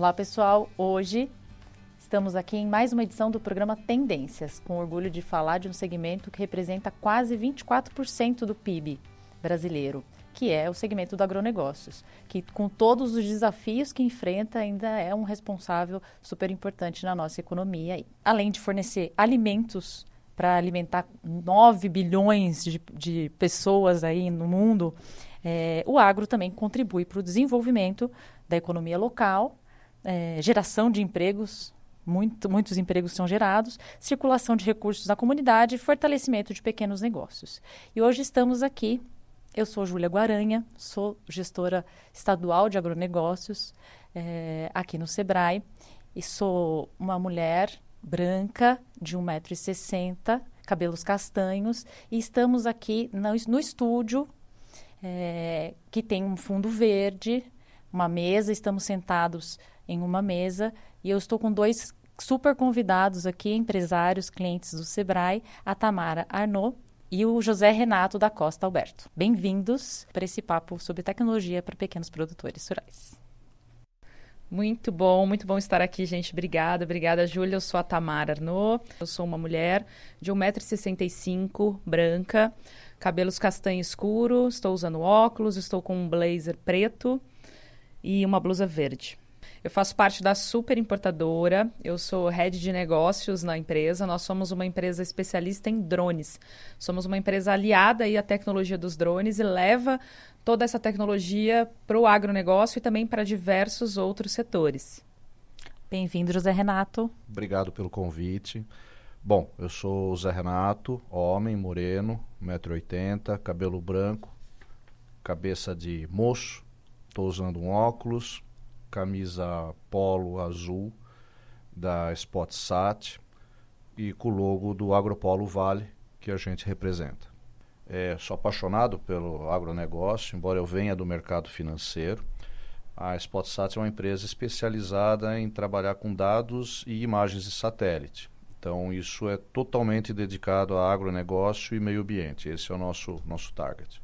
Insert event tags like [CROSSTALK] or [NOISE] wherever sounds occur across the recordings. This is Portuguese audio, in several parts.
Olá, pessoal. Hoje estamos aqui em mais uma edição do programa Tendências, com orgulho de falar de um segmento que representa quase 24% do PIB brasileiro, que é o segmento do agronegócios, que com todos os desafios que enfrenta ainda é um responsável super importante na nossa economia. Além de fornecer alimentos para alimentar 9 bilhões de, de, pessoas aí no mundo, é, o agro também contribui para o desenvolvimento da economia local é, geração de empregos, muito, muitos empregos são gerados, circulação de recursos na comunidade, fortalecimento de pequenos negócios. E hoje estamos aqui. Eu sou Júlia Guaranha, sou gestora estadual de agronegócios é, aqui no Sebrae e sou uma mulher branca de 1,60m, cabelos castanhos, e estamos aqui no, no estúdio é, que tem um fundo verde, uma mesa, estamos sentados em uma mesa e eu estou com dois super convidados aqui, empresários, clientes do Sebrae, a Tamara Arnaud e o José Renato da Costa Alberto. Bem-vindos para esse papo sobre tecnologia para pequenos produtores rurais. Muito bom, muito bom estar aqui, gente. Obrigada, obrigada, Júlia. Eu sou a Tamara Arnaud. Eu sou uma mulher de 1,65m, branca, cabelos castanho escuro, estou usando óculos, estou com um blazer preto e uma blusa verde. Eu faço parte da Super Importadora, eu sou head de negócios na empresa. Nós somos uma empresa especialista em drones. Somos uma empresa aliada aí à tecnologia dos drones e leva toda essa tecnologia para o agronegócio e também para diversos outros setores. Bem-vindo, José Renato. Obrigado pelo convite. Bom, eu sou o Zé Renato, homem moreno, 1,80m, cabelo branco, cabeça de moço, estou usando um óculos, camisa polo azul da SpotSat e com o logo do Agropolo Vale, que a gente representa. É, sou apaixonado pelo agronegócio, embora eu venha do mercado financeiro. A SpotSat é uma empresa especializada em trabalhar com dados e imagens de satélite. Então, isso é totalmente dedicado a agronegócio e meio ambiente. Esse é o nosso, nosso target.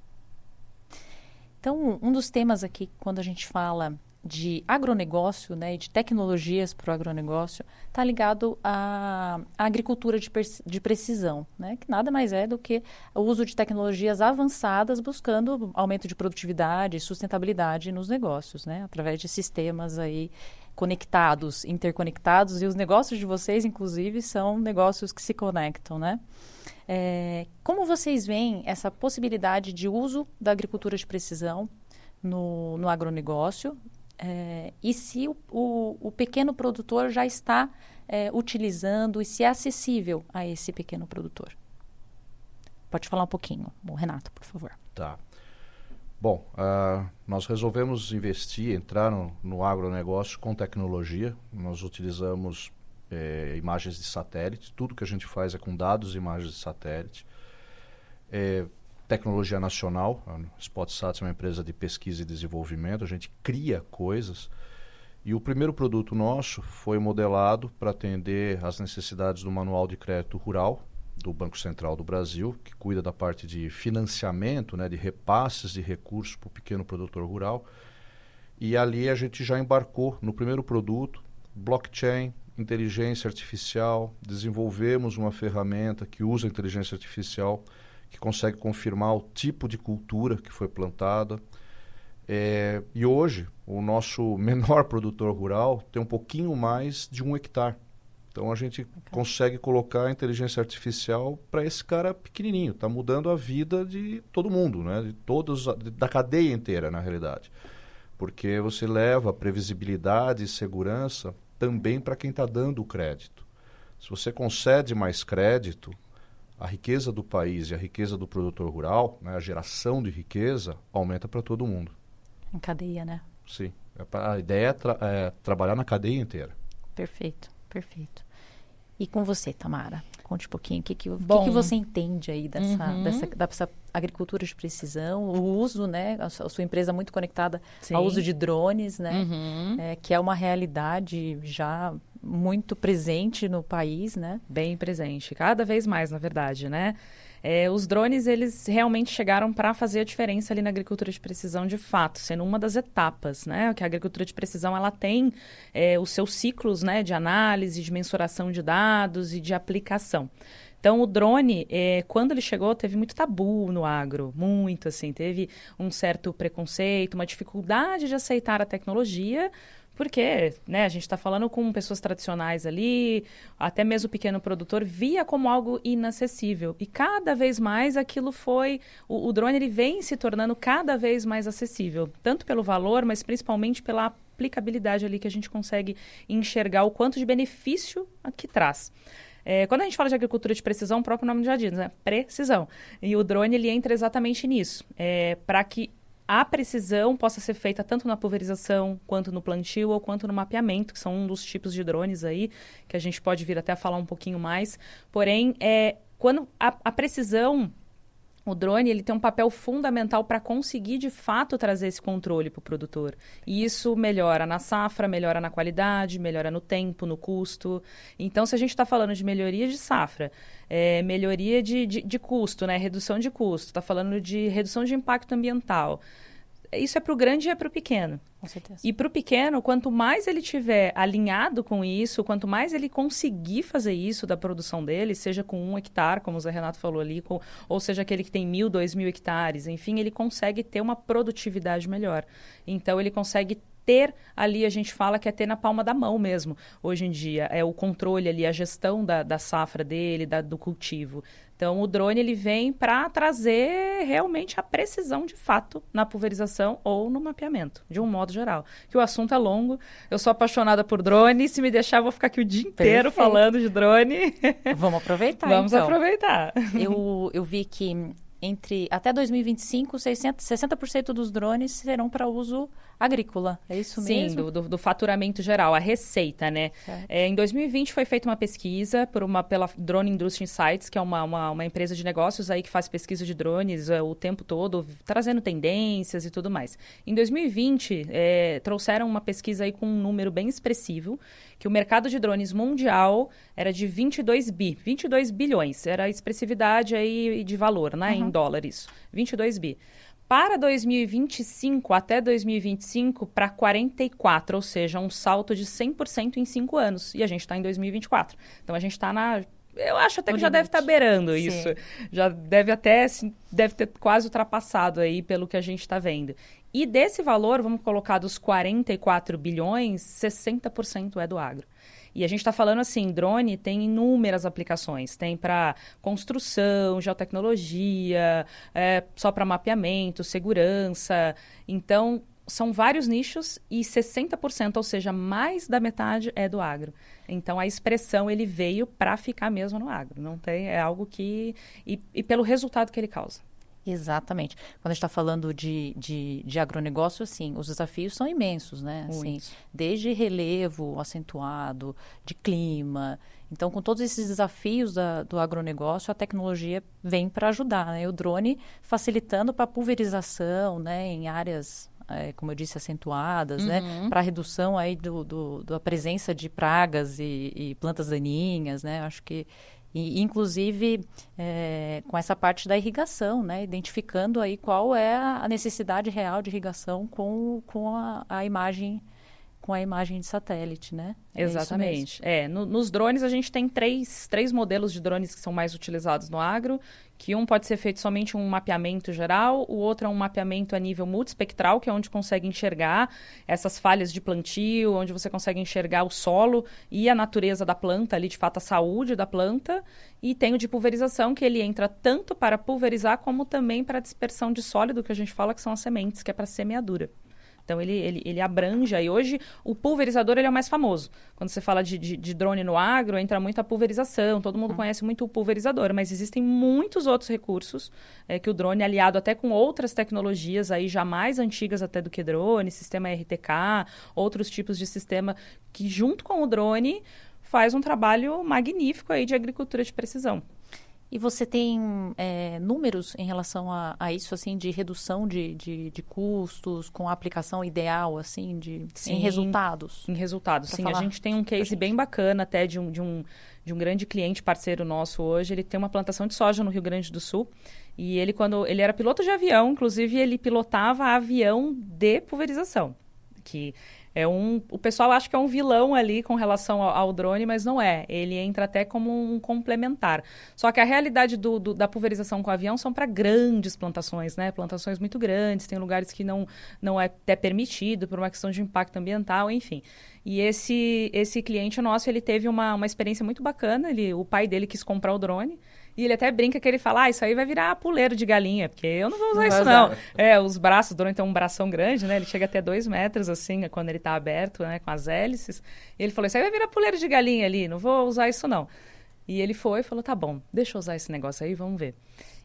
Então, um dos temas aqui, quando a gente fala de agronegócio né, e de tecnologias para o agronegócio está ligado à, à agricultura de, de, precisão, né, que nada mais é do que o uso de tecnologias avançadas buscando aumento de produtividade e sustentabilidade nos negócios, né, através de sistemas aí conectados, interconectados, e os negócios de vocês, inclusive, são negócios que se conectam, né? É, como vocês veem essa possibilidade de uso da agricultura de precisão no, no agronegócio é, e se o, o, o, pequeno produtor já está é, utilizando e se é acessível a esse pequeno produtor. Pode falar um pouquinho, o Renato, por favor. Tá. Bom, uh, nós resolvemos investir, entrar no, no agronegócio com tecnologia. Nós utilizamos é, imagens de satélite, tudo que a gente faz é com dados e imagens de satélite. É, tecnologia nacional. A SpotSats é uma empresa de pesquisa e desenvolvimento, a gente cria coisas. E o primeiro produto nosso foi modelado para atender às necessidades do Manual de Crédito Rural do Banco Central do Brasil, que cuida da parte de financiamento, né, de repasses de recursos para o pequeno produtor rural. E ali a gente já embarcou no primeiro produto, blockchain, inteligência artificial, desenvolvemos uma ferramenta que usa inteligência artificial que consegue confirmar o tipo de cultura que foi plantada. É, e hoje, o nosso [LAUGHS] menor produtor rural tem um pouquinho mais de um hectare. Então, a gente okay. consegue colocar a inteligência artificial para esse cara pequenininho. Está mudando a vida de todo mundo, né? de todos, da cadeia inteira, na realidade. Porque você leva previsibilidade e segurança também para quem está dando o crédito. Se você concede mais crédito, a riqueza do país e a riqueza do produtor rural, né, a geração de riqueza, aumenta para todo mundo. Em cadeia, né? Sim. É a ideia é, tra é trabalhar na cadeia inteira. Perfeito, perfeito. E com você, Tamara? Conte um pouquinho o que, que, Bom, que, que você entende aí dessa, uhum. dessa, dessa, agricultura de precisão, o uso, né? A sua empresa é muito conectada Sim. ao uso de drones, né? Uhum. É, que é uma realidade já muito presente no país, né? Bem presente, cada vez mais, na verdade, né? É, os drones, eles realmente chegaram para fazer a diferença ali na agricultura de precisão, de fato, sendo uma das etapas, né? Que a agricultura de precisão, ela tem é, os seus ciclos, né? De análise, de mensuração de dados e de aplicação. Então, o drone, é, quando ele chegou, teve muito tabu no agro, muito assim, teve um certo preconceito, uma dificuldade de aceitar a tecnologia, porque né, a gente está falando com pessoas tradicionais ali, até mesmo o pequeno produtor via como algo inacessível. E cada vez mais aquilo foi. O, o drone ele vem se tornando cada vez mais acessível, tanto pelo valor, mas principalmente pela aplicabilidade ali que a gente consegue enxergar o quanto de benefício que traz. É, quando a gente fala de agricultura de precisão, o próprio nome já diz, né? Precisão. E o drone ele entra exatamente nisso, é, para que a precisão possa ser feita tanto na pulverização, quanto no plantio, ou quanto no mapeamento, que são um dos tipos de drones aí, que a gente pode vir até a falar um pouquinho mais. Porém, é, quando a, a precisão o drone ele tem um papel fundamental para conseguir de fato trazer esse controle para o produtor. E isso melhora na safra, melhora na qualidade, melhora no tempo, no custo. Então, se a gente está falando de melhoria de safra, é, melhoria de, de, de, custo, né? redução de custo, está falando de redução de impacto ambiental, isso é para o grande e é para o pequeno. Com certeza. E para o pequeno, quanto mais ele tiver alinhado com isso, quanto mais ele conseguir fazer isso da produção dele, seja com um hectare, como o Zé Renato falou ali, com, ou seja aquele que tem mil, dois mil hectares, enfim, ele consegue ter uma produtividade melhor. Então, ele consegue ter ali, a gente fala que é ter na palma da mão mesmo, hoje em dia. É o controle ali, a gestão da, da safra dele, da, do cultivo. Então, o drone ele vem para trazer realmente a precisão de fato na pulverização ou no mapeamento, de um modo geral. Que o assunto é longo, eu sou apaixonada por drone, se me deixar, vou ficar aqui o dia inteiro Perfeito. falando de drone. Vamos aproveitar. [LAUGHS] Vamos então. aproveitar. Eu, [LAUGHS] eu vi que entre até 2025, 60 60% dos drones serão para uso agrícola. É isso Sim, mesmo? Sim, do, do, do, faturamento geral, a receita, né? É, em 2020 foi feita uma pesquisa por uma, pela Drone Industry Insights, que é uma, uma, uma empresa de negócios aí que faz pesquisa de drones é, o tempo todo, trazendo tendências e tudo mais. Em 2020, é, trouxeram uma pesquisa aí com um número bem expressivo, que o mercado de drones mundial era de 22 bi, 22 bilhões, era a expressividade aí de valor, né, uhum. em dólares, 22 bi. Para 2025, até 2025, para 44, ou seja, um salto de 100% em 5 anos. E a gente está em 2024. Então, a gente está na eu acho até que já deve tá estar beirando Sim. isso. Já deve até, assim, deve ter quase ultrapassado aí pelo que a gente está vendo. E desse valor, vamos colocar dos 44 bilhões, 60% é do agro. E a gente está falando assim, drone tem inúmeras aplicações. Tem para construção, geotecnologia, é, só para mapeamento, segurança. Então, são vários nichos e 60%, ou seja, mais da metade é do agro. Então a expressão ele veio para ficar mesmo no agro. Não tem é algo que e, e pelo resultado que ele causa. Exatamente. Quando a gente está falando de, de, de, agronegócio, assim, os desafios são imensos, né? Assim, desde relevo acentuado, de clima. Então, com todos esses desafios da, do agronegócio, a tecnologia vem para ajudar, né? E o drone facilitando para pulverização, né? Em áreas é, como eu disse, acentuadas, né? uhum. né? Para redução aí do, do, da presença de pragas e, e plantas daninhas, né? Acho que e, inclusive é, com essa parte da irrigação, né? Identificando aí qual é a necessidade real de irrigação com, com a, a imagem com a imagem de satélite, né? É Exatamente. É, no, nos drones a gente tem três, três modelos de drones que são mais utilizados no agro, que um pode ser feito somente um mapeamento geral, o outro é um mapeamento a nível multispectral, que é onde consegue enxergar essas falhas de plantio, onde você consegue enxergar o solo e a natureza da planta ali, de fato a saúde da planta, e tem o de pulverização, que ele entra tanto para pulverizar como também para dispersão de sólido, que a gente fala que são as sementes, que é para semeadura. Então ele, ele, ele abranja e hoje o pulverizador ele é o mais famoso. Quando você fala de, de, de drone no agro, entra muita pulverização, todo mundo uhum. conhece muito o pulverizador, mas existem muitos outros recursos é, que o drone, aliado até com outras tecnologias aí já mais antigas até do que drone, sistema RTK, outros tipos de sistema que junto com o drone faz um trabalho magnífico aí de agricultura de precisão. E você tem é, números em relação a, a, isso, assim, de redução de, de, de, custos com a aplicação ideal, assim, de, sim, em resultados? Em resultados, sim. A gente tem um case bem bacana até de um, de, um, de um grande cliente parceiro nosso hoje. Ele tem uma plantação de soja no Rio Grande do Sul. E ele, quando ele era piloto de avião, inclusive, ele pilotava avião de pulverização. Que é um, o pessoal acha que é um vilão ali com relação ao, ao drone, mas não é. Ele entra até como um complementar. Só que a realidade do, do, da pulverização com avião são para grandes plantações, né? Plantações muito grandes, tem lugares que não, não é até permitido por uma questão de impacto ambiental, enfim. E esse, esse cliente nosso, ele teve uma, uma experiência muito bacana. Ele, o pai dele quis comprar o drone. E ele até brinca que ele fala, ah, isso aí vai virar puleiro de galinha, porque eu não vou usar não isso não. É, os braços, o drone tem um bração grande, né? Ele chega até dois metros, assim, né, quando ele está aberto, né? Com as hélices. E ele falou, isso aí vai virar puleiro de galinha ali, não vou usar isso não. E ele foi e falou, tá bom, deixa eu usar esse negócio aí, vamos ver.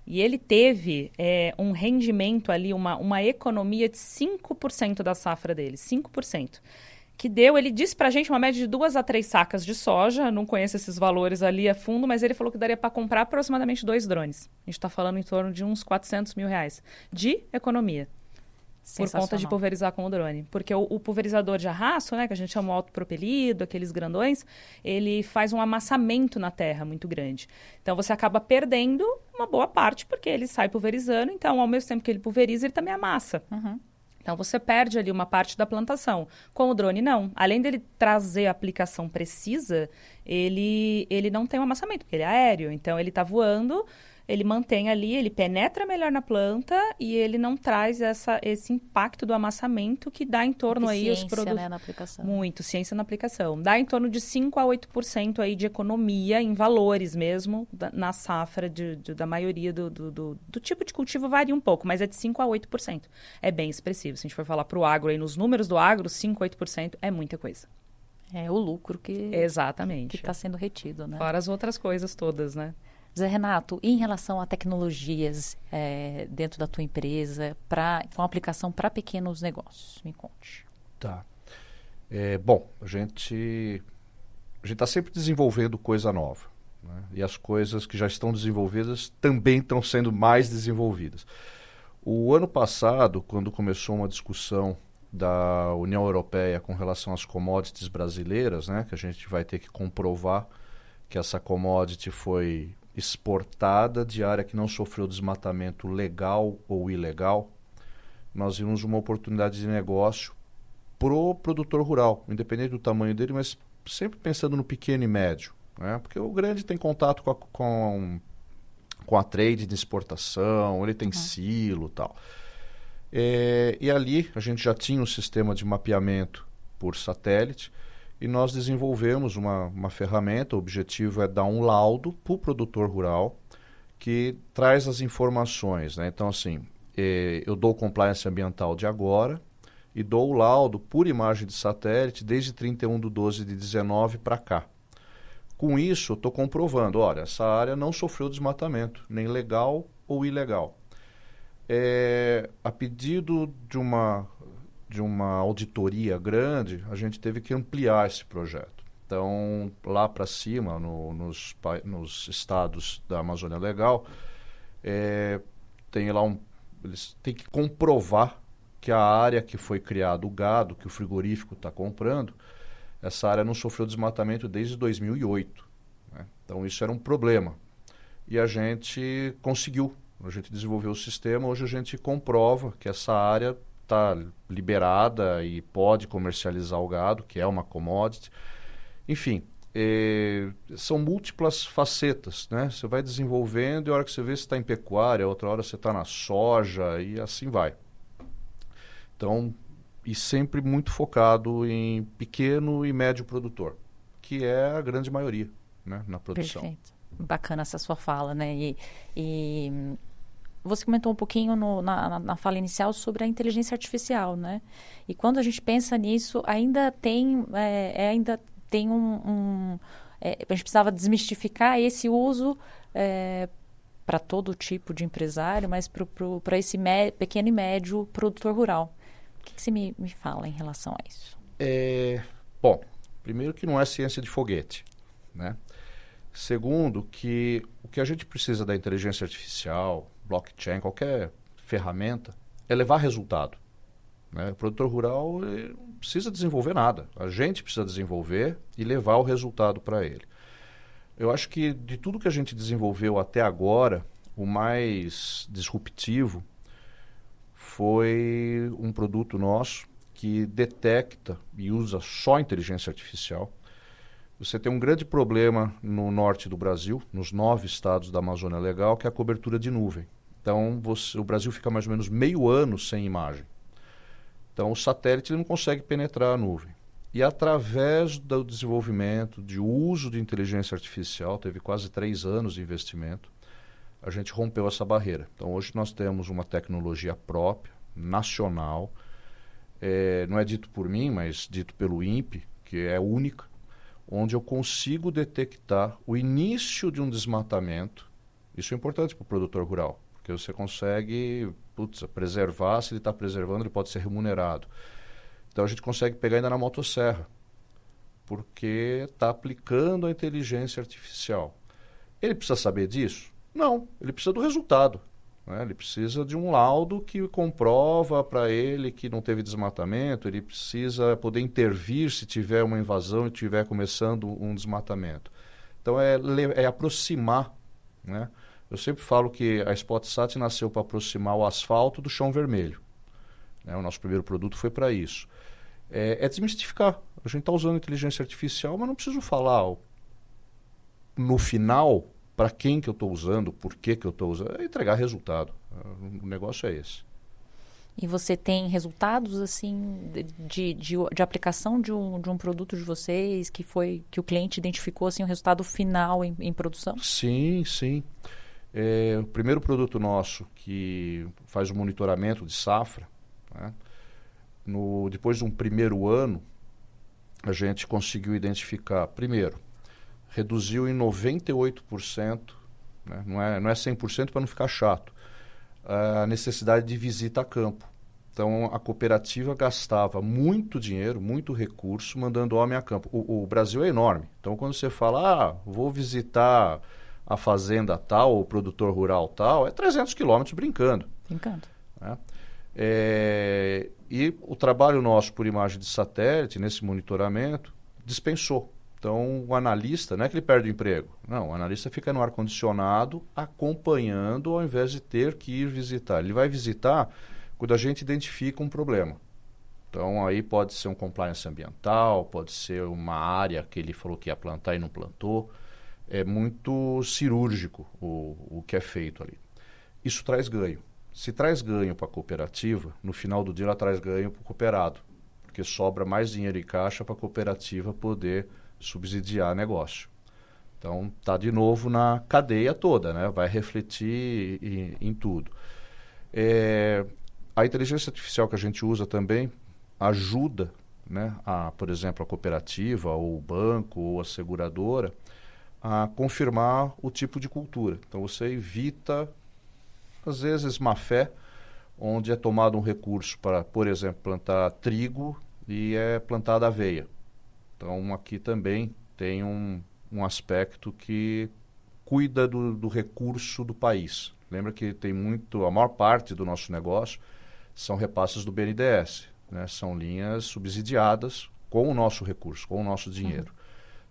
E ele teve é, um rendimento ali, uma, uma economia de 5% da safra dele, 5% que deu, ele disse para a gente uma média de duas a três sacas de soja. Não conheço esses valores ali a fundo, mas ele falou que daria para comprar aproximadamente dois drones. A gente está falando em torno de uns 400 mil reais de economia. Por conta de pulverizar com o drone. Porque o, o, pulverizador de arrasto, né, que a gente chama o autopropelido, aqueles grandões, ele faz um amassamento na terra muito grande. Então você acaba perdendo uma boa parte, porque ele sai pulverizando, então ao mesmo tempo que ele pulveriza, ele também amassa. Uhum. Então você perde ali uma parte da plantação. Com o drone não. Além dele trazer a aplicação precisa, ele ele não tem um amassamento, porque ele é aéreo. Então ele está voando ele mantém ali, ele penetra melhor na planta e ele não traz essa, esse impacto do amassamento que dá em torno aí os produtos. Né, na aplicação. Muito, ciência na aplicação. Dá em torno de 5 a 8% aí de economia em valores mesmo, da, na safra de, de, da maioria do, do, do, do, tipo de cultivo varia um pouco, mas é de 5 a 8%. É bem expressivo. Se a gente for falar para o agro aí, nos números do agro, 5 a 8% é muita coisa. É o lucro que. Exatamente. Que está sendo retido, né? Fora as outras coisas todas, né? Zé Renato, em relação a tecnologias é, dentro da tua empresa, pra, com aplicação para pequenos negócios, me conte. Tá. É, bom, a gente a gente está sempre desenvolvendo coisa nova. Né? E as coisas que já estão desenvolvidas também estão sendo mais desenvolvidas. O ano passado, quando começou uma discussão da União Europeia com relação às commodities brasileiras, né, que a gente vai ter que comprovar que essa commodity foi exportada de área que não sofreu desmatamento legal ou ilegal, nós vimos uma oportunidade de negócio pro produtor rural, independente do tamanho dele, mas sempre pensando no pequeno e médio, né? Porque o grande tem contato com a, com, com a trade de exportação, ele tem uhum. silo, tal. É, e ali a gente já tinha um sistema de mapeamento por satélite e nós desenvolvemos uma, uma ferramenta. O objetivo é dar um laudo para o produtor rural que traz as informações. Né? Então, assim, eh, eu dou compliance ambiental de agora e dou o laudo por imagem de satélite desde 31 de 12 de 19 para cá. Com isso, estou comprovando, olha, essa área não sofreu desmatamento, nem legal ou ilegal. É, a pedido de uma de uma auditoria grande, a gente teve que ampliar esse projeto. Então, lá para cima, no, nos, nos, estados da Amazônia Legal, é, tem lá um. Eles têm que comprovar que a área que foi criado o gado, que o frigorífico está comprando, essa área não sofreu desmatamento desde 2008. Né? Então, isso era um problema. E a gente conseguiu. A gente desenvolveu o sistema. Hoje, a gente comprova que essa área está liberada e pode comercializar o gado, que é uma commodity. Enfim, é, são múltiplas facetas, né? Você vai desenvolvendo e a hora que você vê, você está em pecuária, outra hora você está na soja e assim vai. Então, e sempre muito focado em pequeno e médio produtor, que é a grande maioria né, na produção. Perfeito. Bacana essa sua fala, né? e, e você comentou um pouquinho no, na, na, fala inicial sobre a inteligência artificial, né? E quando a gente pensa nisso, ainda tem, é, é ainda tem um, um é, a gente precisava desmistificar esse uso é, para todo tipo de empresário, mas para esse pequeno e médio produtor rural. O que, que você me, me fala em relação a isso? É, bom, primeiro que não é ciência de foguete, né? Segundo, que o que a gente precisa da inteligência artificial, blockchain, qualquer ferramenta, é levar resultado. Né? O produtor rural não precisa desenvolver nada. A gente precisa desenvolver e levar o resultado para ele. Eu acho que de tudo que a gente desenvolveu até agora, o mais disruptivo foi um produto nosso que detecta e usa só inteligência artificial você tem um grande problema no norte do Brasil, nos nove estados da Amazônia Legal, que é a cobertura de nuvem. Então, você, o Brasil fica mais ou menos meio ano sem imagem. Então, o satélite não consegue penetrar a nuvem. E através do desenvolvimento, de uso de inteligência artificial, teve quase três anos de investimento, a gente rompeu essa barreira. Então, hoje nós temos uma tecnologia própria, nacional, é, não é dito por mim, mas dito pelo INPE, que é única onde eu consigo detectar o início de um desmatamento. Isso é importante para o produtor rural, porque você consegue putz, preservar, se ele está preservando, ele pode ser remunerado. Então a gente consegue pegar ainda na motosserra, porque está aplicando a inteligência artificial. Ele precisa saber disso? Não, ele precisa do resultado. Né? Ele precisa de um laudo que comprova para ele que não teve desmatamento, ele precisa poder intervir se tiver uma invasão e tiver começando um desmatamento. Então, é, é aproximar. Né? Eu sempre falo que a SpotSat nasceu para aproximar o asfalto do chão vermelho. Né? O nosso primeiro produto foi para isso. É, é, desmistificar. A gente está usando inteligência artificial, mas não preciso falar. no final, para quem que eu estou usando, por que que eu estou usando, é entregar resultado. O negócio é esse. E você tem resultados assim de, de, de, aplicação de um, de um produto de vocês que foi que o cliente identificou assim o resultado final em, em produção? Sim, sim. É, o primeiro produto nosso que faz o monitoramento de safra, né? no, depois de um primeiro ano, a gente conseguiu identificar primeiro reduziu em 98%, né? não, é, não é 100% para não ficar chato, a necessidade de visita a campo. Então, a cooperativa gastava muito dinheiro, muito recurso, mandando homem a campo. O, o Brasil é enorme. Então, quando você fala, ah, vou visitar a fazenda tal, o produtor rural tal, é 300 quilômetros brincando. Brincando. Né? É, e o trabalho nosso por imagem de satélite, nesse monitoramento, dispensou então, o analista, não é que ele perde o emprego. Não, o analista fica no ar-condicionado acompanhando ao invés de ter que ir visitar. Ele vai visitar quando a gente identifica um problema. Então, aí pode ser um compliance ambiental, pode ser uma área que ele falou que ia plantar e não plantou. É muito cirúrgico o, o que é feito ali. Isso traz ganho. Se traz ganho para a cooperativa, no final do dia ela traz ganho para o cooperado, porque sobra mais dinheiro em caixa para a cooperativa poder subsidiar negócio. Então, está de novo na cadeia toda, né? vai refletir em, em tudo. É, a inteligência artificial que a gente usa também ajuda, né, a, por exemplo, a cooperativa, ou o banco, ou a seguradora, a confirmar o tipo de cultura. Então, você evita, às vezes, má fé, onde é tomado um recurso para, por exemplo, plantar trigo e é plantada aveia. Então, aqui também tem um, um aspecto que cuida do, do recurso do país. Lembra que tem muito, a maior parte do nosso negócio são repasses do BNDES, né? são linhas subsidiadas com o nosso recurso, com o nosso uhum. dinheiro. Uhum.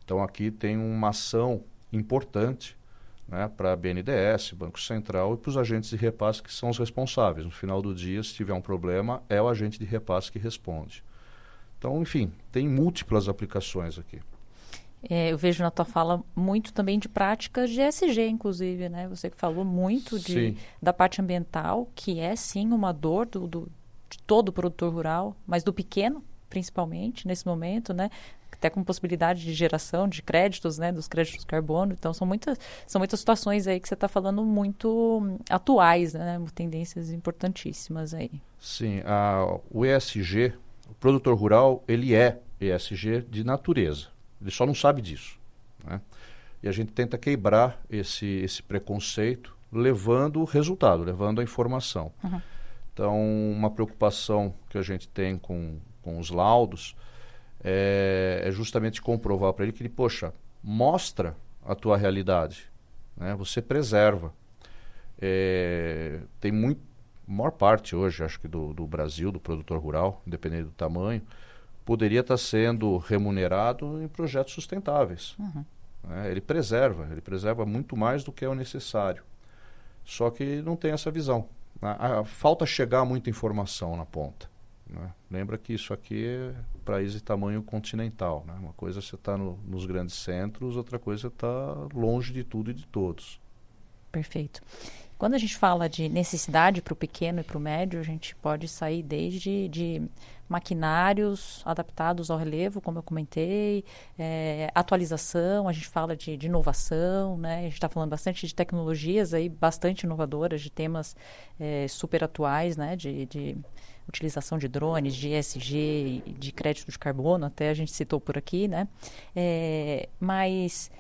Então aqui tem uma ação importante né, para a BNDES, Banco Central e para os agentes de repasse que são os responsáveis. No final do dia, se tiver um problema, é o agente de repasse que responde. Então, enfim, tem múltiplas aplicações aqui. É, eu vejo na tua fala muito também de práticas de SG, inclusive, né? Você que falou muito de, da parte ambiental, que é sim uma dor do, do, de todo produtor rural, mas do pequeno, principalmente, nesse momento, né? Até com possibilidade de geração de créditos, né? Dos créditos carbono. Então, são muitas, são muitas situações aí que você está falando muito hum, atuais, né? Tendências importantíssimas aí. Sim, a, o ESG, produtor rural, ele é ESG de natureza. Ele só não sabe disso. Né? E a gente tenta quebrar esse, esse preconceito levando o resultado, levando a informação. Uhum. Então, uma preocupação que a gente tem com, com os laudos é, é justamente comprovar para ele que ele, poxa, mostra a tua realidade, né? você preserva. É, tem muito maior parte hoje, acho que do, do Brasil, do produtor rural, independente do tamanho, poderia estar tá sendo remunerado em projetos sustentáveis. Uhum. É, ele preserva, ele preserva muito mais do que é o necessário. Só que não tem essa visão. A, a, falta chegar muita informação na ponta. Né? Lembra que isso aqui é país de tamanho continental. Né? Uma coisa você está no, nos grandes centros, outra coisa está longe de tudo e de todos. Perfeito. Quando a gente fala de necessidade para o pequeno e para o médio, a gente pode sair desde de maquinários adaptados ao relevo, como eu comentei, é, atualização, a gente fala de, de inovação, né? a gente está falando bastante de tecnologias aí bastante inovadoras, de temas é, super atuais, né? de, de utilização de drones, de ESG, de crédito de carbono, até a gente citou por aqui, né? É, mas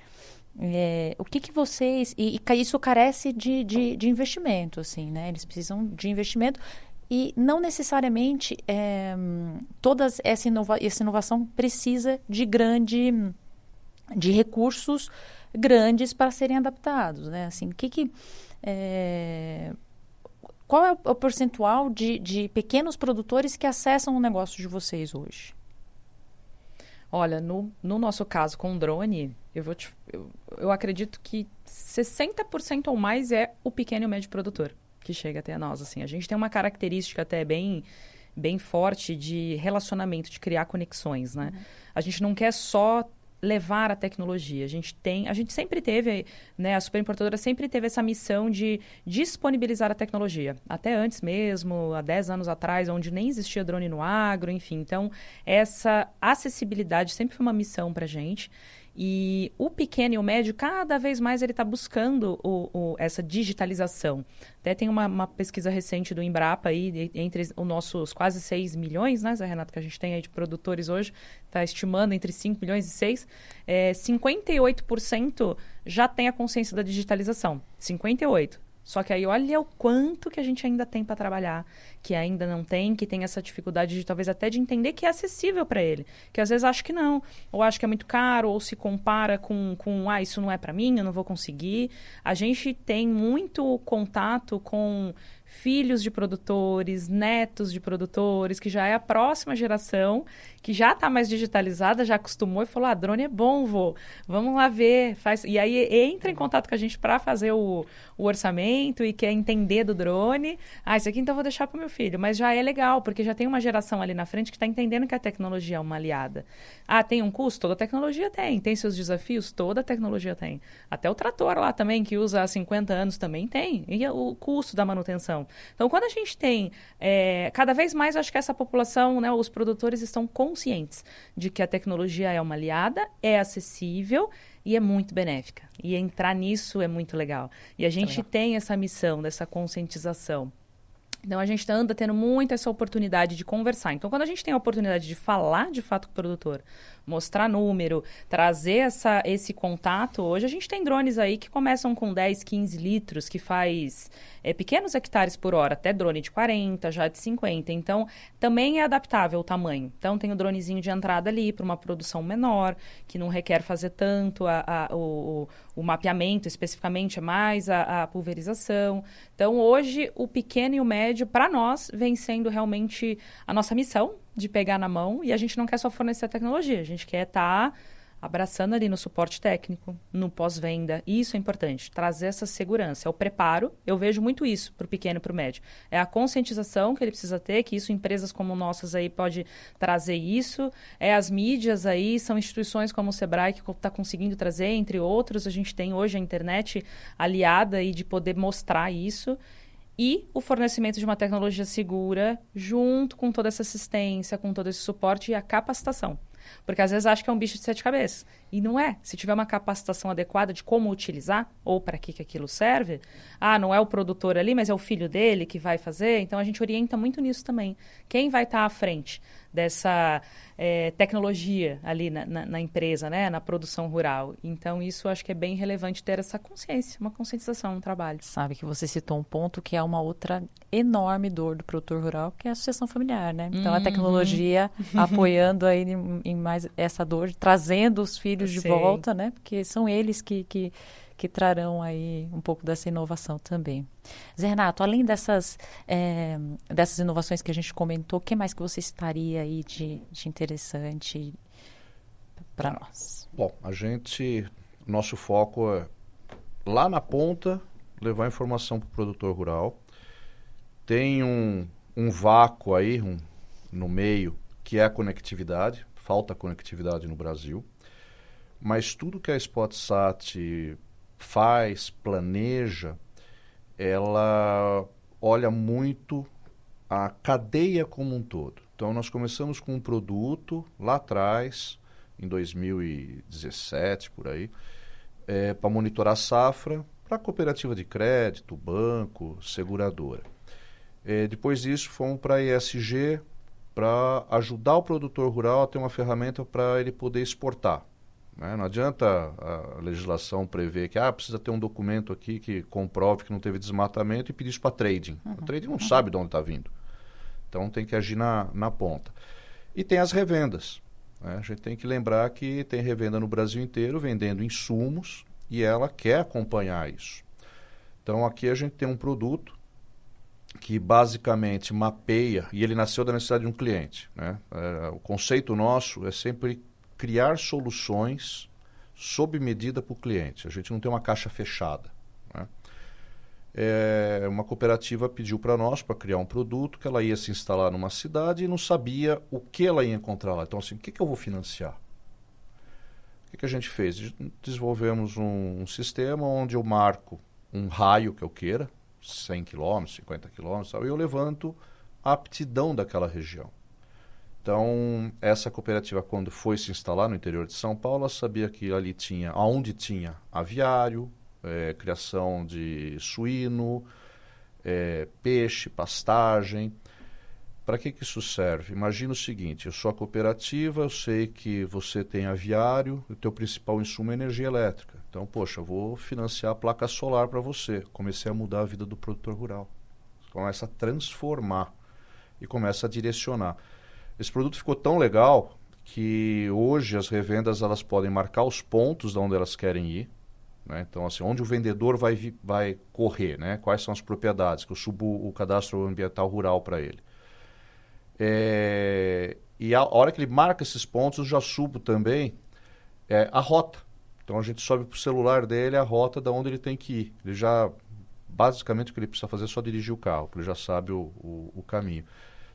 é, o que, que vocês. E, e isso carece de, de, de, investimento, assim, né? Eles precisam de investimento. E não necessariamente é, toda essa, inova essa inovação precisa de grande de recursos grandes para serem adaptados, né? Assim, que que é, qual é o, o percentual de, de pequenos produtores que acessam o negócio de vocês hoje? Olha, no, no nosso caso com o drone, eu, vou te, eu, eu acredito que 60% ou mais é o pequeno e o médio produtor que chega até nós. Assim, a gente tem uma característica até bem bem forte de relacionamento, de criar conexões, né? Uhum. A gente não quer só levar a tecnologia. A gente tem, a gente sempre teve, né, a superimportadora sempre teve essa missão de disponibilizar a tecnologia. Até antes mesmo, há 10 anos atrás, onde nem existia drone no agro, enfim. Então, essa acessibilidade sempre foi uma missão para a gente. E o pequeno e o médio, cada vez mais ele está buscando o, o, essa digitalização. Até tem uma, uma pesquisa recente do Embrapa aí, de, entre os nossos quase 6 milhões, né, Zé Renato, que a gente tem aí de produtores hoje, está estimando entre 5 milhões e 6, é, 58% já tem a consciência da digitalização. 58%. Só que aí olha o quanto que a gente ainda tem para trabalhar, que ainda não tem, que tem essa dificuldade de talvez até de entender que é acessível para ele, que às vezes acha que não, ou acha que é muito caro, ou se compara com, com ah, isso não é para mim, eu não vou conseguir. A gente tem muito contato com filhos de produtores, netos de produtores, que já é a próxima geração, que já está mais digitalizada, já acostumou e falou: ah, drone é bom, vô, vamos lá ver. Faz... E aí entra em contato com a gente para fazer o, o, orçamento e quer entender do drone. Ah, isso aqui então vou deixar para o meu filho. Mas já é legal, porque já tem uma geração ali na frente que está entendendo que a tecnologia é uma aliada. Ah, tem um custo? Toda tecnologia tem. Tem seus desafios? Toda tecnologia tem. Até o trator lá também, que usa há 50 anos, também tem. E o custo da manutenção. Então, quando a gente tem, é, cada vez mais, acho que essa população, né, os produtores estão conscientes de que a tecnologia é uma aliada, é acessível e é muito benéfica. E entrar nisso é muito legal. E a gente tem essa missão dessa conscientização. Então a gente tá anda tendo muito essa oportunidade de conversar. Então quando a gente tem a oportunidade de falar de fato com o produtor, mostrar número, trazer essa, esse contato. Hoje a gente tem drones aí que começam com 10, 15 litros, que faz é, pequenos hectares por hora, até drone de 40, já de 50. Então, também é adaptável o tamanho. Então, tem o dronezinho de entrada ali para uma produção menor, que não requer fazer tanto a, a, o, o, mapeamento especificamente, é mais a, a pulverização. Então, hoje, o pequeno e o médio, para nós, vem sendo realmente a nossa missão, de pegar na mão e a gente não quer só fornecer a tecnologia, a gente quer estar tá abraçando ali no suporte técnico, no pós-venda. E isso é importante, trazer essa segurança, é o preparo. Eu vejo muito isso para o pequeno e para o médio. É a conscientização que ele precisa ter, que isso empresas como nossas aí pode trazer isso. É as mídias aí, são instituições como o Sebrae que está conseguindo trazer, entre outros. A gente tem hoje a internet aliada aí de poder mostrar isso e o fornecimento de uma tecnologia segura, junto com toda essa assistência, com todo esse suporte e a capacitação. Porque às vezes acha que é um bicho de sete cabeças. E não é. Se tiver uma capacitação adequada de como utilizar ou para que, que aquilo serve, ah, não é o produtor ali, mas é o filho dele que vai fazer. Então a gente orienta muito nisso também. Quem vai estar tá à frente dessa é, tecnologia ali na, na, na, empresa, né, na produção rural? Então isso acho que é bem relevante ter essa consciência, uma conscientização, um trabalho. Sabe que você citou um ponto que é uma outra enorme dor do produtor rural, que é a associação familiar, né? Então uhum. a tecnologia [LAUGHS] apoiando aí em, em mais essa dor, trazendo os filhos filhos de volta, né? Porque são eles que, que, que, trarão aí um pouco dessa inovação também. Zé Renato, além dessas, é, dessas inovações que a gente comentou, o que mais que você estaria aí de, de interessante para nós? Bom, a gente, nosso foco é lá na ponta levar informação para o produtor rural. Tem um, um vácuo aí um, no meio que é a conectividade, falta conectividade no Brasil. Mas tudo que a SpotSat faz, planeja, ela olha muito a cadeia como um todo. Então, nós começamos com um produto lá atrás, em 2017, por aí, é, para monitorar a safra, para cooperativa de crédito, banco, seguradora. É, depois disso, fomos para a ESG, para ajudar o produtor rural a ter uma ferramenta para ele poder exportar. Né? Não adianta a legislação prever que ah, precisa ter um documento aqui que comprove que não teve desmatamento e pedir isso para trading. Uhum. O trading não uhum. sabe de onde está vindo. Então tem que agir na, na ponta. E tem as revendas. Né? A gente tem que lembrar que tem revenda no Brasil inteiro vendendo insumos e ela quer acompanhar isso. Então aqui a gente tem um produto que basicamente mapeia, e ele nasceu da necessidade de um cliente. Né? É, o conceito nosso é sempre criar soluções sob medida para o cliente. A gente não tem uma caixa fechada. Né? É, uma cooperativa pediu para nós para criar um produto que ela ia se instalar numa cidade e não sabia o que ela ia encontrar lá. Então, assim, o que, que eu vou financiar? O que, que a gente fez? Desenvolvemos um, um sistema onde eu marco um raio que eu queira, 100 quilômetros, 50 quilômetros, e eu levanto a aptidão daquela região. Então, essa cooperativa, quando foi se instalar no interior de São Paulo, ela sabia que ali tinha, aonde tinha aviário, é, criação de suíno, é, peixe, pastagem. Para que, que isso serve? Imagina o seguinte, eu sou a cooperativa, eu sei que você tem aviário, o teu principal insumo é energia elétrica. Então, poxa, eu vou financiar a placa solar para você. Comecei a mudar a vida do produtor rural. Começa a transformar e começa a direcionar. Esse produto ficou tão legal que hoje as revendas elas podem marcar os pontos de onde elas querem ir. Né? Então, assim, onde o vendedor vai, vai correr, né? quais são as propriedades, que eu subo o cadastro ambiental rural para ele. É, e a hora que ele marca esses pontos, eu já subo também é, a rota. Então a gente sobe para o celular dele a rota da onde ele tem que ir. Ele já, basicamente, o que ele precisa fazer é só dirigir o carro, porque ele já sabe o, o, o caminho.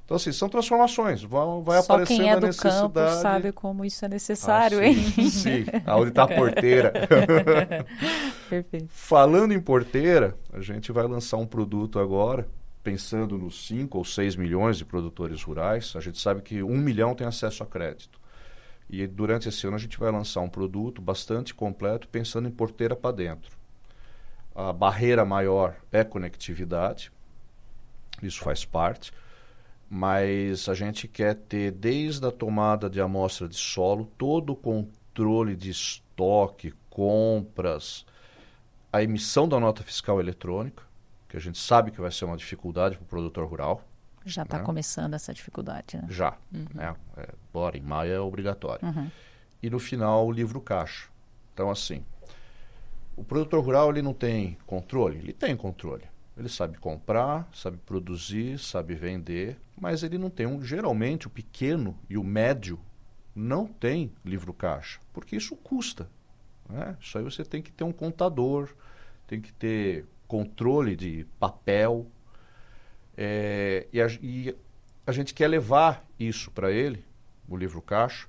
Então, assim, são transformações, vão, vai Só aparecendo quem é a necessidade. Campo sabe como isso é necessário, ah, sim, hein? Sim, tá a porteira. [LAUGHS] Perfeito. Falando em porteira, a gente vai lançar um produto agora, pensando nos 5 ou 6 milhões de produtores rurais. A gente sabe que 1 um milhão tem acesso a crédito. E durante esse ano a gente vai lançar um produto bastante completo, pensando em porteira para dentro. A barreira maior é conectividade, isso faz parte mas a gente quer ter desde a tomada de amostra de solo todo o controle de estoque, compras, a emissão da nota fiscal eletrônica, que a gente sabe que vai ser uma dificuldade para o produtor rural. Já está né? começando essa dificuldade, né? Já. Uhum. Né? É, bora, em maio é obrigatório. Uhum. E no final, o livro caixa. Então, assim, o produtor rural ele não tem controle? Ele tem controle. Ele sabe comprar, sabe produzir, sabe vender, mas ele não tem um. Geralmente, o pequeno e o médio não tem livro caixa, porque isso custa. Né? Isso aí você tem que ter um contador, tem que ter controle de papel. É, e, a, e a gente quer levar isso para ele, o livro caixa,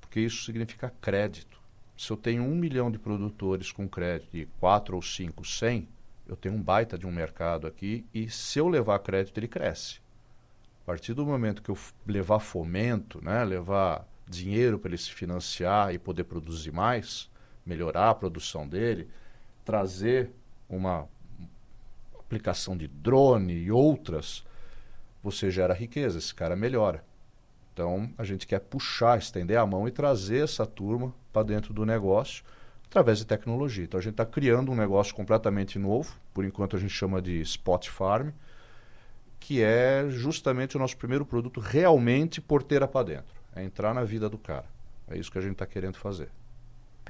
porque isso significa crédito. Se eu tenho um milhão de produtores com crédito de quatro ou cinco cem eu tenho um baita de um mercado aqui e se eu levar crédito, ele cresce. A partir do momento que eu levar fomento, né, levar dinheiro para ele se financiar e poder produzir mais, melhorar a produção dele, trazer uma aplicação de drone e outras, você gera riqueza, esse cara melhora. Então, a gente quer puxar, estender a mão e trazer essa turma para dentro do negócio através de tecnologia. Então a gente está criando um negócio completamente novo, por enquanto a gente chama de Spot Farm, que é justamente o nosso primeiro produto realmente porteira para dentro. É entrar na vida do cara. É isso que a gente está querendo fazer.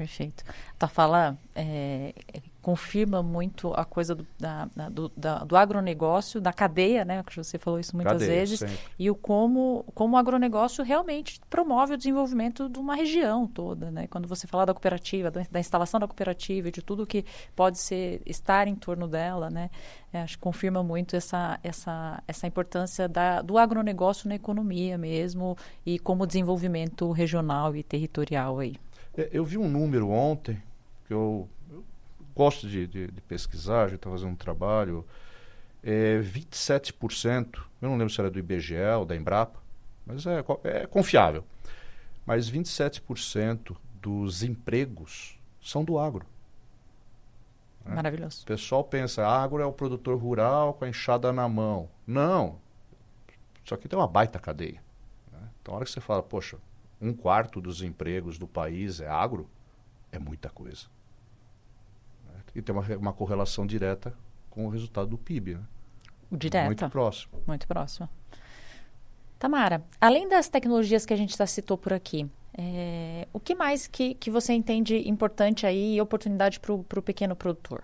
Perfeito. Tua fala é, é, confirma muito a coisa do, da, do, da, do agronegócio, da cadeia, né? Que você falou isso muitas cadeia, vezes. Sempre. E o como, como o agronegócio realmente promove o desenvolvimento de uma região toda, né? Quando você fala da cooperativa, da, da instalação da cooperativa e de tudo que pode ser estar em torno dela, né? É, acho que confirma muito essa, essa, essa importância da, do agronegócio na economia mesmo e como desenvolvimento regional e territorial aí. É, eu vi um número ontem, que eu, eu gosto de, de, de pesquisar, já tá estava fazendo um trabalho, é 27%, eu não lembro se era do IBGE ou da Embrapa, mas é, é confiável. Mas 27% dos empregos são do agro. Né? Maravilhoso. O pessoal pensa, agro é o produtor rural com a enxada na mão. Não. Isso aqui tem uma baita cadeia. Né? Então, a hora que você fala, poxa, um quarto dos empregos do país é agro, é muita coisa. E tem uma, uma correlação direta com o resultado do PIB. Né? Direta. Muito próximo. Muito próximo. Tamara, além das tecnologias que a gente já citou por aqui, é, o que mais que, que você entende importante aí e oportunidade para o pro pequeno produtor?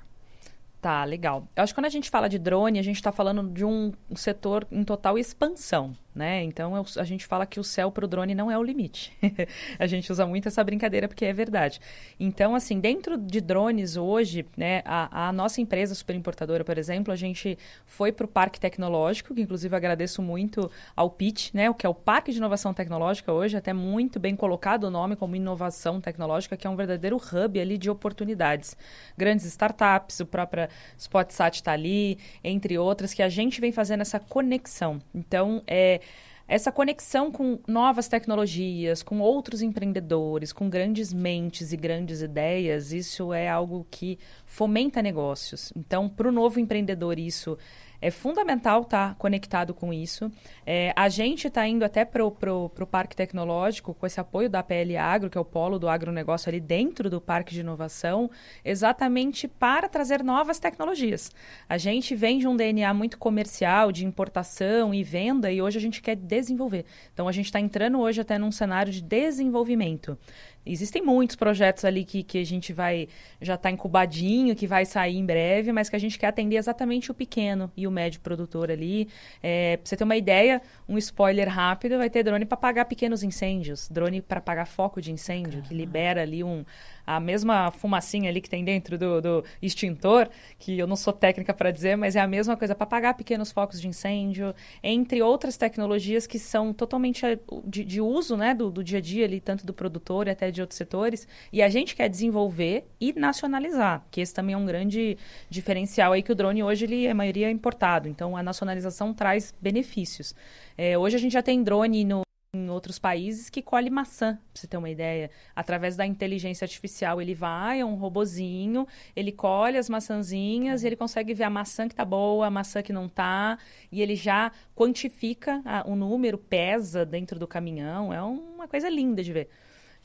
Tá, legal. Eu acho que quando a gente fala de drone, a gente está falando de um, um setor em total expansão. Né? Então a gente fala que o céu para o drone não é o limite. [LAUGHS] a gente usa muito essa brincadeira porque é verdade. Então, assim, dentro de drones hoje, né, a, a nossa empresa superimportadora, por exemplo, a gente foi para o Parque Tecnológico, que inclusive agradeço muito ao PIT, né, o que é o Parque de Inovação Tecnológica hoje, até muito bem colocado o nome como inovação tecnológica, que é um verdadeiro hub ali de oportunidades. Grandes startups, o próprio Spotsat está ali, entre outras, que a gente vem fazendo essa conexão. Então, é, essa conexão com novas tecnologias, com outros empreendedores, com grandes mentes e grandes ideias, isso é algo que fomenta negócios. Então, para o novo empreendedor, isso é fundamental estar tá conectado com isso. É, a gente está indo até para o Parque Tecnológico, com esse apoio da PL Agro, que é o polo do agronegócio ali dentro do Parque de Inovação, exatamente para trazer novas tecnologias. A gente vem de um DNA muito comercial, de importação e venda, e hoje a gente quer desenvolver. Então, a gente está entrando hoje até num cenário de desenvolvimento existem muitos projetos ali que, que a gente vai já está incubadinho, que vai sair em breve, mas que a gente quer atender exatamente o pequeno e o médio produtor ali. É, você ter uma ideia, um spoiler rápido, vai ter drone para apagar pequenos incêndios, drone para apagar foco de incêndio, Caramba. que libera ali um a mesma fumacinha ali que tem dentro do, do extintor, que eu não sou técnica para dizer, mas é a mesma coisa para apagar pequenos focos de incêndio, entre outras tecnologias que são totalmente eh, de, de uso né, do, do dia a dia ali, tanto do produtor e até de outros setores. E a gente quer desenvolver e nacionalizar, que esse também é um grande diferencial aí que o drone hoje, ele, a maioria é importado. Então, a nacionalização traz benefícios. É, hoje a gente já tem drone no, em outros países que colhe maçã, pra você ter uma ideia. Através da inteligência artificial, ele vai, é um robozinho, ele colhe as maçãzinhas, ele consegue ver a maçã que tá boa, a maçã que não tá, e ele já quantifica ah, o número, pesa dentro do caminhão. É uma coisa linda de ver.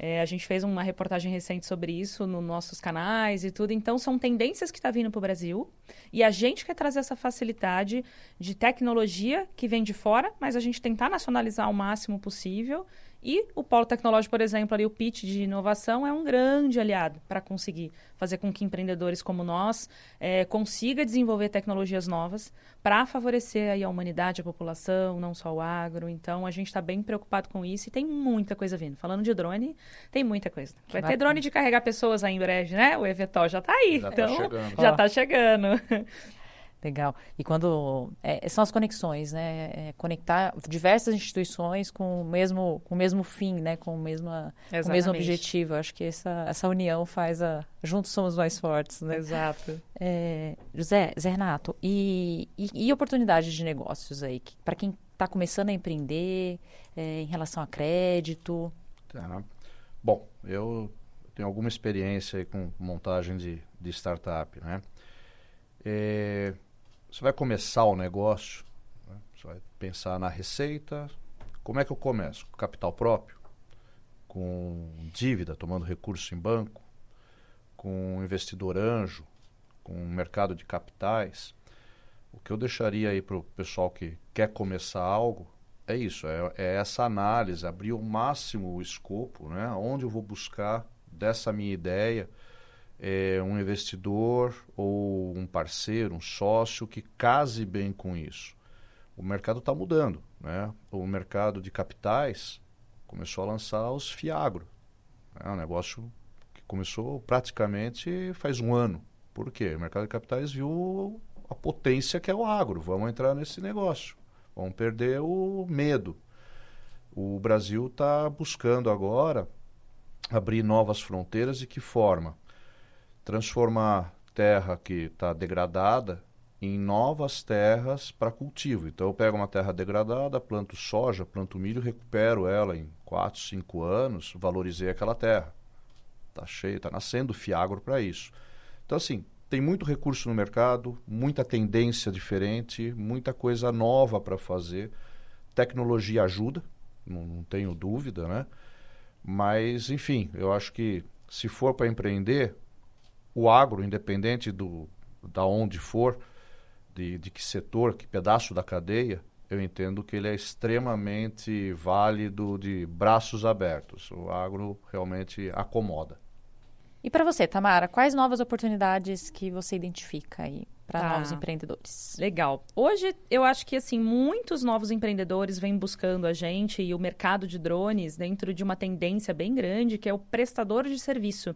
É, a gente fez uma reportagem recente sobre isso nos nossos canais e tudo. Então, são tendências que está vindo para o Brasil. E a gente quer trazer essa facilidade de tecnologia que vem de fora, mas a gente tentar nacionalizar o máximo possível e o polo tecnológico, por exemplo, ali o pitch de inovação é um grande aliado para conseguir fazer com que empreendedores como nós é, consiga desenvolver tecnologias novas para favorecer aí a humanidade, a população, não só o agro. Então a gente está bem preocupado com isso e tem muita coisa vindo. Falando de drone, tem muita coisa. Vai ter drone de carregar pessoas aí em breve, né? O Evetol já está aí, já tá então chegando. já está chegando. [LAUGHS] Legal. E quando. É, são as conexões, né? É, é conectar diversas instituições com o mesmo, com o mesmo fim, né? Com o, mesma, com o mesmo objetivo. Eu acho que essa, essa união faz a. Juntos somos mais fortes, né? Exato. É, José, Zé Renato, e, e, e oportunidades de negócios aí? Que, Para quem está começando a empreender é, em relação a crédito? Tá. Bom, eu tenho alguma experiência com montagem de, de startup, né? É, você vai começar o negócio, né? você vai pensar na receita. Como é que eu começo? Com capital próprio? Com dívida, tomando recurso em banco? Com investidor anjo? Com mercado de capitais? O que eu deixaria aí para o pessoal que quer começar algo é isso, é, é, essa análise, abrir o máximo o escopo, né? Onde eu vou buscar dessa minha ideia, é, um investidor ou um parceiro, um sócio que case bem com isso. O mercado está mudando. Né? O mercado de capitais começou a lançar os Fiagro. É um negócio que começou praticamente faz um ano. Por quê? O mercado de capitais viu a potência que é o agro. Vamos entrar nesse negócio. Vamos perder o medo. O Brasil está buscando agora abrir novas fronteiras. De que forma? transformar terra que está degradada em novas terras para cultivo. Então eu pego uma terra degradada, planto soja, planto milho, recupero ela em 4, 5 anos, valorizei aquela terra. Está cheio, está nascendo fiagro para isso. Então assim, tem muito recurso no mercado, muita tendência diferente, muita coisa nova para fazer. Tecnologia ajuda, não, não tenho dúvida, né? Mas enfim, eu acho que se for para empreender, o agro, independente do, da onde for, de, de que setor, que pedaço da cadeia, eu entendo que ele é extremamente válido de braços abertos. O agro realmente acomoda. E para você, Tamara, quais novas oportunidades que você identifica aí para tá. novos empreendedores. Legal. Hoje eu acho que assim muitos novos empreendedores vêm buscando a gente e o mercado de drones dentro de uma tendência bem grande que é o prestador de serviço.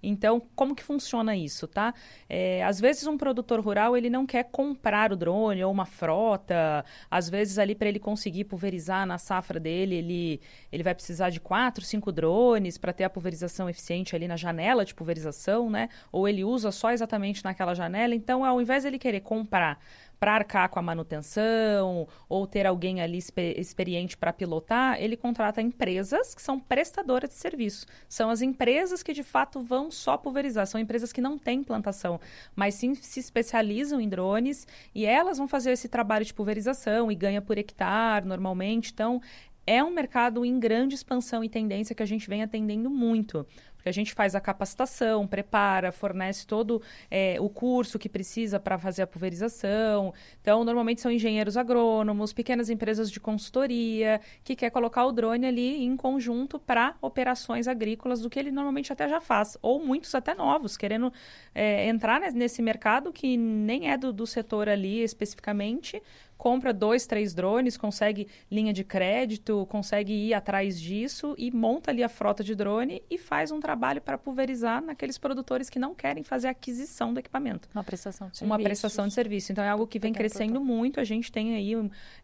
Então, como que funciona isso, tá? É, às vezes um produtor rural ele não quer comprar o drone ou uma frota. Às vezes ali para ele conseguir pulverizar na safra dele ele ele vai precisar de quatro, cinco drones para ter a pulverização eficiente ali na janela de pulverização, né? Ou ele usa só exatamente naquela janela. Então, ao invés invés ele querer comprar para arcar com a manutenção ou ter alguém ali exper experiente para pilotar, ele contrata empresas que são prestadoras de serviço. São as empresas que de fato vão só pulverizar, são empresas que não têm plantação, mas sim se especializam em drones e elas vão fazer esse trabalho de pulverização e ganha por hectare normalmente. Então, é um mercado em grande expansão e tendência que a gente vem atendendo muito que a gente faz a capacitação, prepara, fornece todo é, o curso que precisa para fazer a pulverização. Então, normalmente são engenheiros agrônomos, pequenas empresas de consultoria, que quer colocar o drone ali em conjunto para operações agrícolas, do que ele normalmente até já faz, ou muitos até novos, querendo é, entrar nesse mercado que nem é do, do setor ali especificamente, compra dois, três drones, consegue linha de crédito, consegue ir atrás disso e monta ali a frota de drone e faz um trabalho para pulverizar naqueles produtores que não querem fazer aquisição do equipamento. Uma prestação de serviço. Uma prestação de serviço. Então é algo que vem crescendo muito. A gente tem aí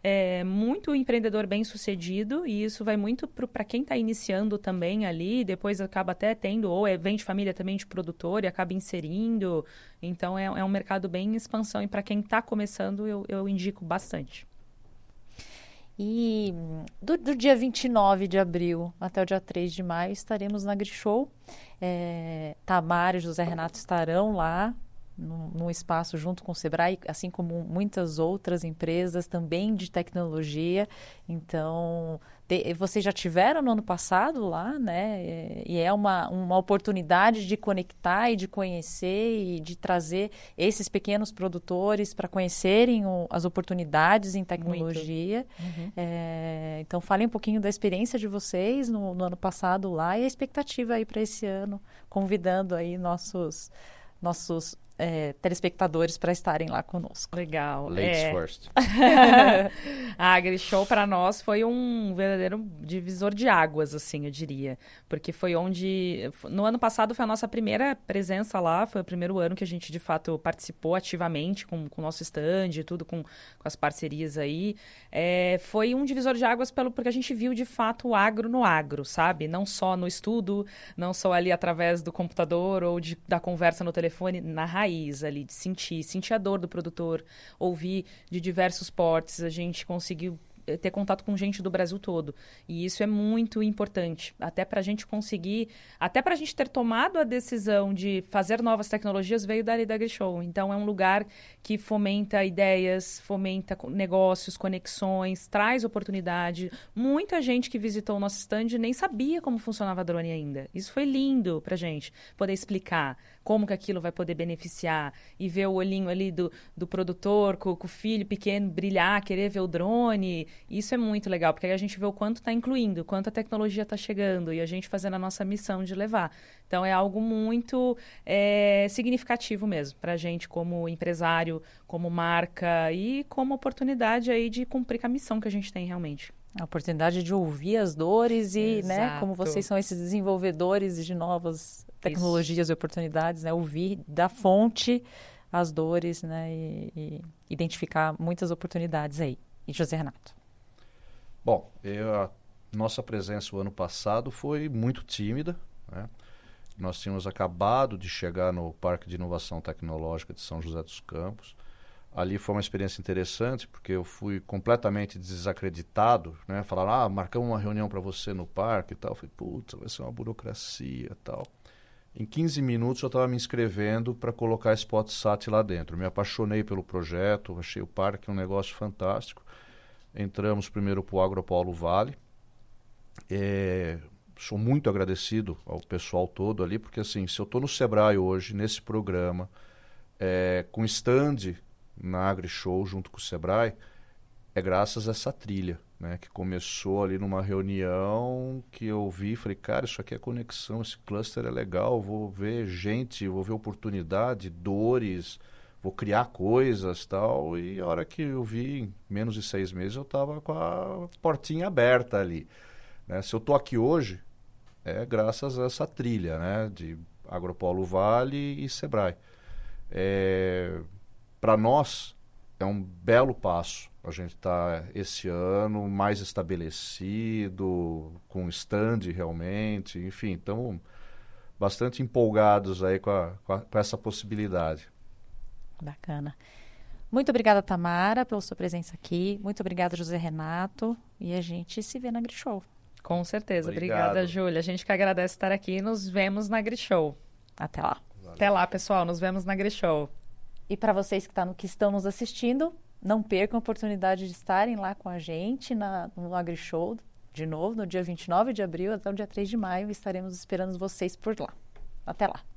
é, muito empreendedor bem sucedido e isso vai muito para quem está iniciando também ali, depois acaba até tendo, ou é, vem de família também de produtor e acaba inserindo. Então é, é um mercado bem em expansão e para quem está começando eu, eu indico bastante bastante. E do, do dia 29 de abril até o dia 3 de maio estaremos na Grishow. É, Tamara e José Renato estarão lá num espaço junto com o Sebrae, assim como muitas outras empresas também de tecnologia. Então, te, vocês já tiveram no ano passado lá, né? É, e é uma, uma oportunidade de conectar e de conhecer e de trazer esses pequenos produtores para conhecerem o, as oportunidades em tecnologia. Uhum. É, então, fale um pouquinho da experiência de vocês no, no ano passado lá e a expectativa aí para esse ano, convidando aí nossos nossos é, telespectadores para estarem lá conosco. Legal. Ladies é. first. a [LAUGHS] ah, Show para nós foi um verdadeiro divisor de águas, assim, eu diria. Porque foi onde. No ano passado foi a nossa primeira presença lá, foi o primeiro ano que a gente de fato participou ativamente com o nosso stand e tudo, com, com as parcerias aí. É, foi um divisor de águas pelo, porque a gente viu de fato o agro no agro, sabe? Não só no estudo, não só ali através do computador ou de, da conversa no telefone, na raiz raiz ali, de sentir, sentir a dor do produtor, ouvir de diversos portes, a gente conseguiu eh, ter contato com gente do Brasil todo. E isso é muito importante, até para a gente conseguir, até para a gente ter tomado a decisão de fazer novas tecnologias, veio da da Grishow. Então, é um lugar que fomenta ideias, fomenta negócios, conexões, traz oportunidade. Muita gente que visitou o nosso stand nem sabia como funcionava drone ainda. Isso foi lindo para a gente poder explicar como que aquilo vai poder beneficiar, e ver o olhinho ali do, do produtor com, com o filho pequeno brilhar, querer ver o drone. Isso é muito legal, porque aí a gente vê o quanto está incluindo, quanto a tecnologia está chegando e a gente fazendo a nossa missão de levar. Então é algo muito é, significativo mesmo para a gente como empresário, como marca e como oportunidade aí de cumprir com a missão que a gente tem realmente. A oportunidade de ouvir as dores e, Exato. né, como vocês são esses desenvolvedores de novas tecnologias Isso. e oportunidades, né? Ouvir da fonte as dores, né? E, e identificar muitas oportunidades aí. E José Renato? Bom, eu, a nossa presença o ano passado foi muito tímida, né? Nós tínhamos acabado de chegar no Parque de Inovação Tecnológica de São José dos Campos. Ali foi uma experiência interessante, porque eu fui completamente desacreditado, né? Falaram, ah, marcamos uma reunião para você no parque e tal. Eu falei, puta, vai ser uma burocracia e tal. Em 15 minutos eu estava me inscrevendo para colocar esse PotSat lá dentro. Me apaixonei pelo projeto, achei o parque um negócio fantástico. Entramos primeiro para o Agropaulo Vale. É, sou muito agradecido ao pessoal todo ali, porque assim, se eu estou no Sebrae hoje, nesse programa, é, com stand na AgriShow junto com o Sebrae, é graças a essa trilha né, que começou ali numa reunião que eu vi, falei, cara, isso aqui é conexão, esse cluster é legal, vou ver gente, vou ver oportunidade, dores, vou criar coisas tal. E a hora que eu vi, em menos de seis meses, eu estava com a portinha aberta ali. Né? Se eu estou aqui hoje, é graças a essa trilha né, de Agropolo Vale e Sebrae. É, Para nós, é um belo passo a gente está esse ano mais estabelecido, com stand realmente, enfim, estamos bastante empolgados aí com, a, com, a, com essa possibilidade. Bacana. Muito obrigada, Tamara, pela sua presença aqui. Muito obrigada, José Renato. E a gente se vê na Grishow. Com certeza. Obrigado. Obrigada, Júlia. A gente que agradece estar aqui e nos vemos na Grishow. Até lá. Valeu. Até lá, pessoal. Nos vemos na Grishow. E para vocês que, tá no, que estão nos assistindo, não percam a oportunidade de estarem lá com a gente na, no AgriShow, de novo, no dia 29 de abril até o dia 3 de maio. Estaremos esperando vocês por lá. Até lá!